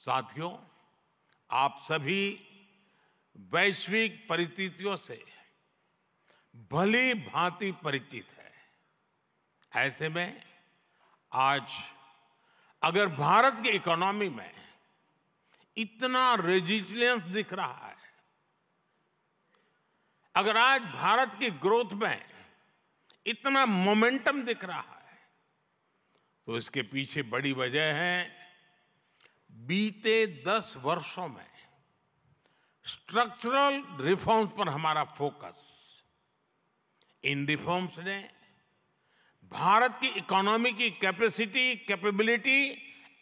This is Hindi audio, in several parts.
साथियों आप सभी वैश्विक परिस्थितियों से भली भांति परिचित है ऐसे में आज अगर भारत की इकोनॉमी में इतना रेजिस्टेंस दिख रहा है अगर आज भारत की ग्रोथ में इतना मोमेंटम दिख रहा है तो इसके पीछे बड़ी वजह है बीते दस वर्षों में स्ट्रक्चरल रिफॉर्म्स पर हमारा फोकस इन रिफॉर्म्स ने भारत की इकोनॉमी की कैपेसिटी कैपेबिलिटी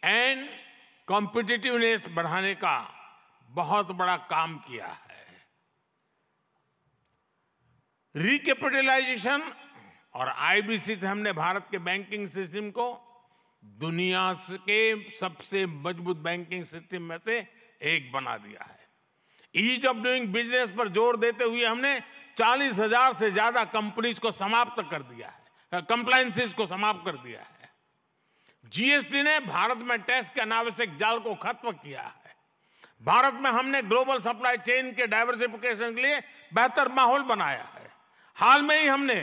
एंड कॉम्पिटिटिवनेस बढ़ाने का बहुत बड़ा काम किया है रिकैपिटलाइजेशन और आईबीसी से हमने भारत के बैंकिंग सिस्टम को दुनिया के सबसे मजबूत बैंकिंग सिस्टम में से एक बना दिया है ईज ऑफ डूइंग बिजनेस पर जोर देते हुए हमने चालीस हजार से ज्यादा कंपनीज को समाप्त कर दिया है कंप्लाइंसिस को समाप्त कर दिया है जीएसटी ने भारत में टैक्स के अनावश्यक जाल को खत्म किया है भारत में हमने ग्लोबल सप्लाई चेन के डायवर्सिफिकेशन के लिए बेहतर माहौल बनाया है हाल में ही हमने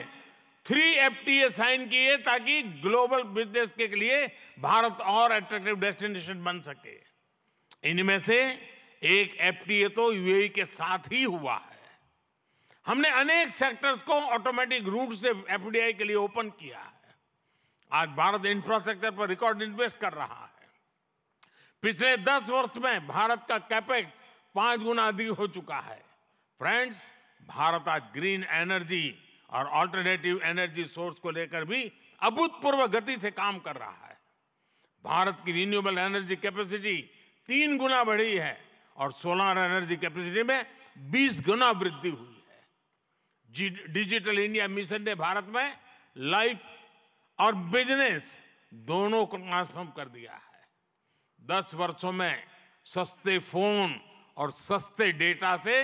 थ्री एफटीए साइन किए ताकि ग्लोबल बिजनेस के लिए भारत और अट्रैक्टिव डेस्टिनेशन बन सके इनमें से एक ए तो यूएई के साथ ही हुआ है हमने अनेक सेक्टर्स को ऑटोमेटिक रूट से आई के लिए ओपन किया है आज भारत इंफ्रास्ट्रक्चर पर रिकॉर्ड इन्वेस्ट कर रहा है पिछले दस वर्ष में भारत का कैपेक्स पांच गुना अधिक हो चुका है फ्रेंड्स भारत आज ग्रीन एनर्जी और ऑल्टरनेटिव एनर्जी सोर्स को लेकर भी अभूतपूर्व गति से काम कर रहा है भारत की रिन्यूएबल एनर्जी कैपेसिटी तीन गुना बढ़ी है और सोलर एनर्जी कैपेसिटी में 20 गुना वृद्धि हुई है डिजिटल इंडिया मिशन ने भारत में लाइफ और बिजनेस दोनों को ट्रांसफॉर्म कर दिया है दस वर्षों में सस्ते फोन और सस्ते डेटा से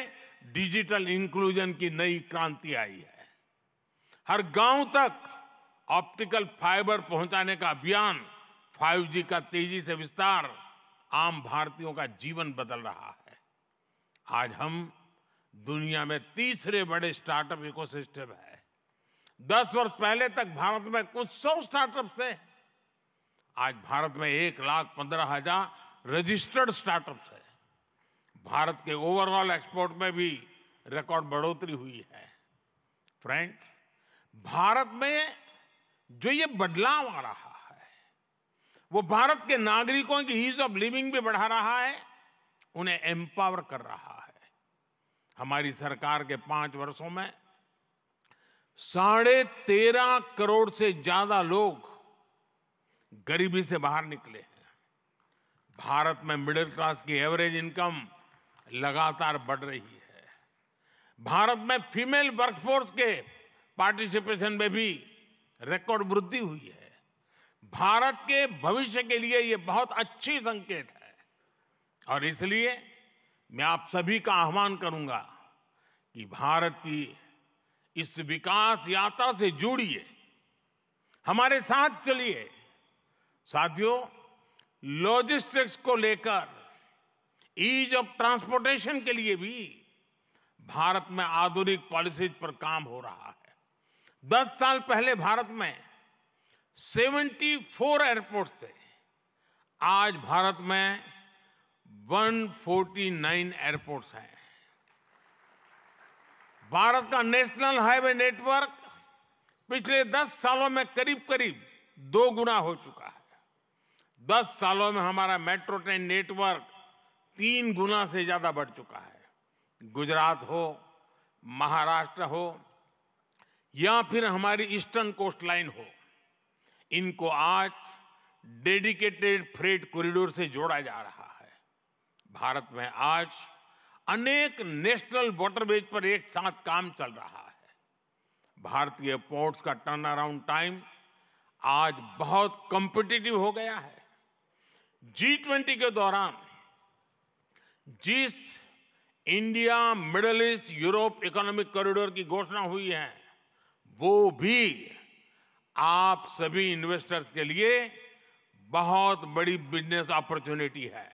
डिजिटल इंक्लूजन की नई क्रांति आई है हर गांव तक ऑप्टिकल फाइबर पहुंचाने का अभियान 5G का तेजी से विस्तार आम भारतीयों का जीवन बदल रहा है आज हम दुनिया में तीसरे बड़े स्टार्टअप इकोसिस्टम है दस वर्ष पहले तक भारत में कुछ सौ स्टार्टअप थे आज भारत में एक लाख पंद्रह हजार रजिस्टर्ड स्टार्टअप्स है भारत के ओवरऑल एक्सपोर्ट में भी रिकॉर्ड बढ़ोतरी हुई है फ्रेंड्स भारत में जो ये बदलाव आ रहा है वो भारत के नागरिकों की ईज ऑफ लिविंग भी बढ़ा रहा है उन्हें एम्पावर कर रहा है हमारी सरकार के पांच वर्षों में साढ़े तेरह करोड़ से ज्यादा लोग गरीबी से बाहर निकले हैं भारत में मिडिल क्लास की एवरेज इनकम लगातार बढ़ रही है भारत में फीमेल वर्कफोर्स के पार्टिसिपेशन में भी रिकॉर्ड वृद्धि हुई है भारत के भविष्य के लिए ये बहुत अच्छी संकेत है और इसलिए मैं आप सभी का आह्वान करूंगा कि भारत की इस विकास यात्रा से जुड़िए हमारे साथ चलिए साथियों लॉजिस्टिक्स को लेकर ईज ऑफ ट्रांसपोर्टेशन के लिए भी भारत में आधुनिक पॉलिसीज पर काम हो रहा है 10 साल पहले भारत में 74 एयरपोर्ट थे आज भारत में 149 एयरपोर्ट्स हैं भारत का नेशनल हाईवे नेटवर्क पिछले 10 सालों में करीब करीब दो गुना हो चुका है 10 सालों में हमारा मेट्रो ट्रेन नेटवर्क तीन गुना से ज़्यादा बढ़ चुका है गुजरात हो महाराष्ट्र हो या फिर हमारी ईस्टर्न कोस्ट लाइन हो इनको आज डेडिकेटेड फ्रेट कॉरिडोर से जोड़ा जा रहा है भारत में आज अनेक नेशनल वॉटरवेज पर एक साथ काम चल रहा है भारतीय पोर्ट्स का टर्न अराउंड टाइम आज बहुत कॉम्पिटिटिव हो गया है जी ट्वेंटी के दौरान जिस India middle east Europe economic corridor की घोषणा हुई है वो भी आप सभी इन्वेस्टर्स के लिए बहुत बड़ी बिजनेस अपॉर्चुनिटी है